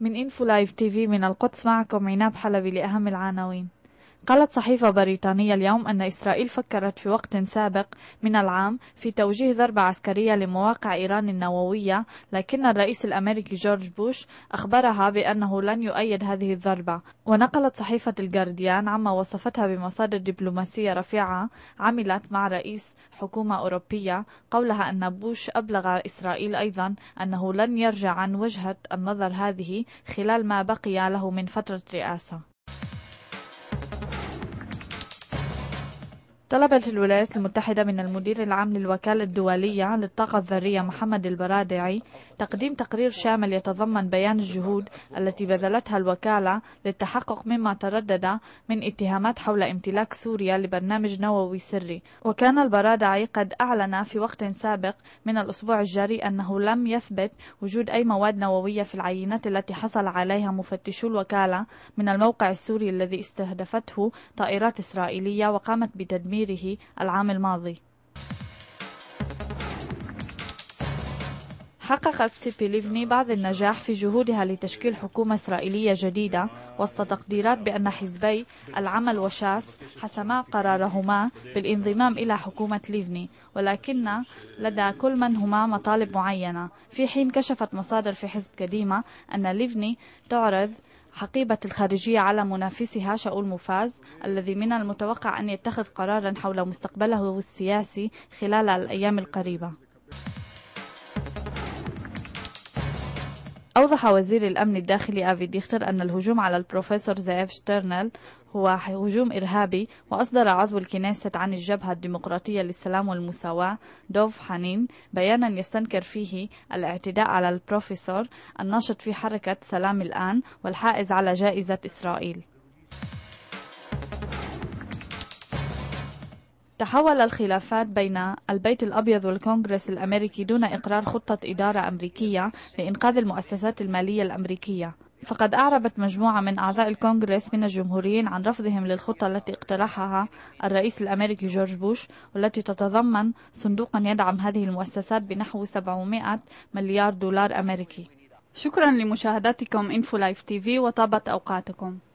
من انفو لايف تي في من القدس معكم عناب حلبي لأهم العناوين قالت صحيفة بريطانية اليوم أن إسرائيل فكرت في وقت سابق من العام في توجيه ضربة عسكرية لمواقع إيران النووية لكن الرئيس الأمريكي جورج بوش أخبرها بأنه لن يؤيد هذه الضربة ونقلت صحيفة الجارديان عما وصفتها بمصادر دبلوماسية رفيعة عملت مع رئيس حكومة أوروبية قولها أن بوش أبلغ إسرائيل أيضا أنه لن يرجع عن وجهة النظر هذه خلال ما بقي له من فترة رئاسة طلبت الولايات المتحدة من المدير العام للوكالة الدولية للطاقة الذرية محمد البرادعي تقديم تقرير شامل يتضمن بيان الجهود التي بذلتها الوكالة للتحقق مما تردد من اتهامات حول امتلاك سوريا لبرنامج نووي سري وكان البرادعي قد أعلن في وقت سابق من الأسبوع الجاري أنه لم يثبت وجود أي مواد نووية في العينات التي حصل عليها مفتشو الوكالة من الموقع السوري الذي استهدفته طائرات إسرائيلية وقامت بتدمير تدميره العام الماضي حققت سيبي ليفني بعض النجاح في جهودها لتشكيل حكومة إسرائيلية جديدة وسط تقديرات بأن حزبي العمل وشاس حسما قرارهما بالانضمام إلى حكومة ليفني ولكن لدى كل منهما مطالب معينة في حين كشفت مصادر في حزب قديمة أن ليفني تعرض حقيبة الخارجية على منافسها شاؤول مفاز الذي من المتوقع أن يتخذ قرارا حول مستقبله السياسي خلال الأيام القريبة أوضح وزير الأمن الداخلي أفي ديختر أن الهجوم على البروفيسور زيف شترنل هو هجوم إرهابي وأصدر عضو الكنيسة عن الجبهة الديمقراطية للسلام والمساواة دوف حنين بيانا يستنكر فيه الاعتداء على البروفيسور الناشط في حركة سلام الآن والحائز على جائزة إسرائيل تحول الخلافات بين البيت الأبيض والكونغرس الأمريكي دون إقرار خطة إدارة أمريكية لإنقاذ المؤسسات المالية الأمريكية فقد أعربت مجموعة من أعضاء الكونغرس من الجمهوريين عن رفضهم للخطة التي اقترحها الرئيس الأمريكي جورج بوش والتي تتضمن صندوقا يدعم هذه المؤسسات بنحو 700 مليار دولار أمريكي شكرا لمشاهدتكم انفو لايف تي في وطابت أوقاتكم